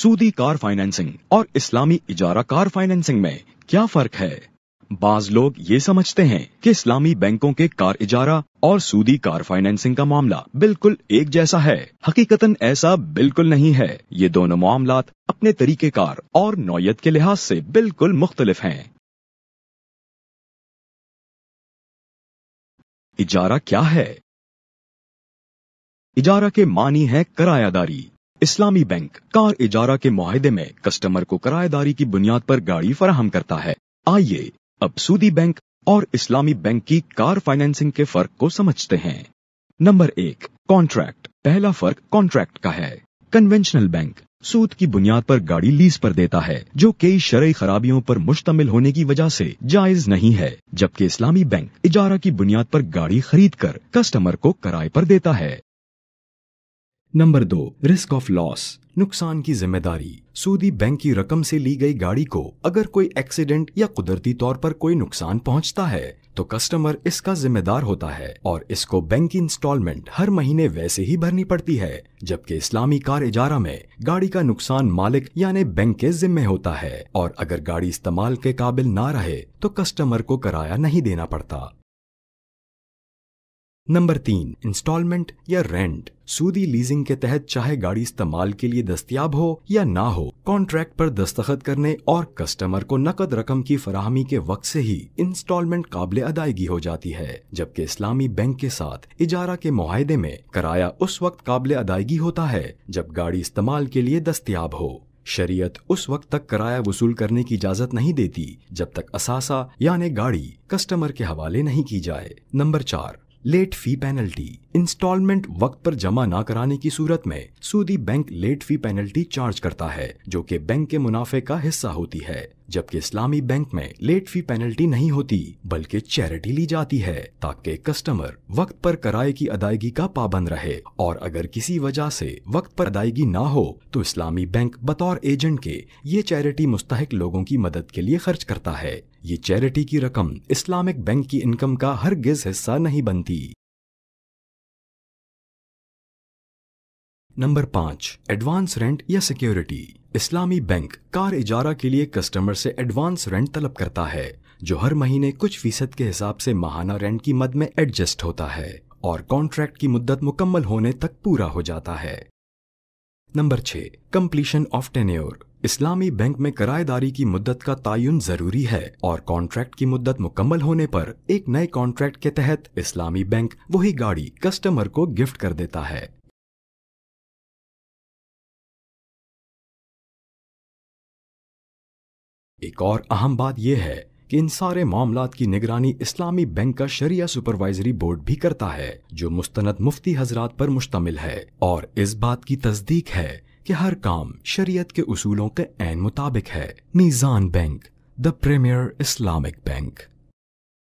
सूदी car financing और इस्लामी इजारा car financing में क्या फर्क है बाज लोग ये समझते हैं कि इस्लामी बैंकों के कार इजारा और सूदी कार फाइनेंसिंग का मामला बिल्कुल एक जैसा है हकीकतन ऐसा बिल्कुल नहीं है ये दोनों मामला अपने तरीकेकार और नौयत के लिहाज से बिल्कुल मुख्तलिफ हैं इजारा क्या है इजारा के मानी है करायादारी इस्लामी बैंक कार इजारा के मुहिदे में कस्टमर को किराएदारी की बुनियाद पर गाड़ी फराहम करता है आइए अब सूदी बैंक और इस्लामी बैंक की कार फाइनेंसिंग के फर्क को समझते हैं नंबर एक कॉन्ट्रैक्ट पहला फर्क कॉन्ट्रैक्ट का है कन्वेंशनल बैंक सूद की बुनियाद पर गाड़ी लीज पर देता है जो कई शरय खराबियों पर मुश्तमिल होने की वजह से जायज नहीं है जबकि इस्लामी बैंक इजारा की बुनियाद पर गाड़ी खरीद कर कस्टमर को किराए पर देता है नंबर दो रिस्क ऑफ लॉस नुकसान की जिम्मेदारी सूदी बैंक की रकम से ली गई गाड़ी को अगर कोई एक्सीडेंट या कुदरती तौर पर कोई नुकसान पहुंचता है तो कस्टमर इसका जिम्मेदार होता है और इसको बैंक की इंस्टॉलमेंट हर महीने वैसे ही भरनी पड़ती है जबकि इस्लामी कार इजारा में गाड़ी का नुकसान मालिक यानी बैंक के जिम्मे होता है और अगर गाड़ी इस्तेमाल के काबिल ना रहे तो कस्टमर को किराया नहीं देना पड़ता नंबर तीन इंस्टॉलमेंट या रेंट सूदी लीजिंग के तहत चाहे गाड़ी इस्तेमाल के लिए दस्तियाब हो या ना हो कॉन्ट्रैक्ट पर दस्तखत करने और कस्टमर को नकद रकम की फराहमी के वक्त से ही इंस्टॉलमेंट काबिल अदायगी हो जाती है जबकि इस्लामी बैंक के साथ इजारा के माहदे में कराया उस वक्त काबिल अदायगी होता है जब गाड़ी इस्तेमाल के लिए दस्तियाब हो शरीयत उस वक्त तक किराया वसूल करने की इजाजत नहीं देती जब तक असासा यानी गाड़ी कस्टमर के हवाले नहीं की जाए नंबर चार लेट फी पेनल्टी इंस्टॉलमेंट वक्त पर जमा ना कराने की सूरत में सूदी bank late fee penalty charge करता है जो कि बैंक के मुनाफे का हिस्सा होती है जबकि इस्लामी बैंक में लेट फी पेनल्टी नहीं होती बल्कि चैरिटी ली जाती है ताकि कस्टमर वक्त पर कराए की अदायगी का पाबंद रहे और अगर किसी वजह से वक्त पर अदायगी ना हो तो इस्लामी बैंक बतौर एजेंट के ये चैरिटी मुस्तक लोगों की मदद के लिए खर्च करता है ये चैरिटी की रकम इस्लामिक बैंक की इनकम का हर गिज हिस्सा नहीं बनती नंबर पाँच एडवांस रेंट या सिक्योरिटी इस्लामी बैंक कार इजारा के लिए कस्टमर से एडवांस रेंट तलब करता है जो हर महीने कुछ फीसद के हिसाब से माहाना रेंट की मद में एडजस्ट होता है और कॉन्ट्रैक्ट की मुद्दत मुकम्मल होने तक पूरा हो जाता है नंबर छह कम्प्लीशन ऑफ टेन्योर इस्लामी बैंक में किराएदारी की मुद्दत का तयन जरूरी है और कॉन्ट्रैक्ट की मुद्दत मुकम्मल होने पर एक नए कॉन्ट्रैक्ट के तहत इस्लामी बैंक वही गाड़ी कस्टमर को गिफ्ट कर देता है एक और अहम बात यह है कि इन सारे मामला की निगरानी इस्लामी बैंक का शरिया सुपरवाइजरी बोर्ड भी करता है जो मुस्तनद मुफ्ती हजरात पर मुश्तमिल है और इस बात की तस्दीक है कि हर काम शरीयत के उसूलों के ऐन मुताबिक है Meezan bank the premier Islamic bank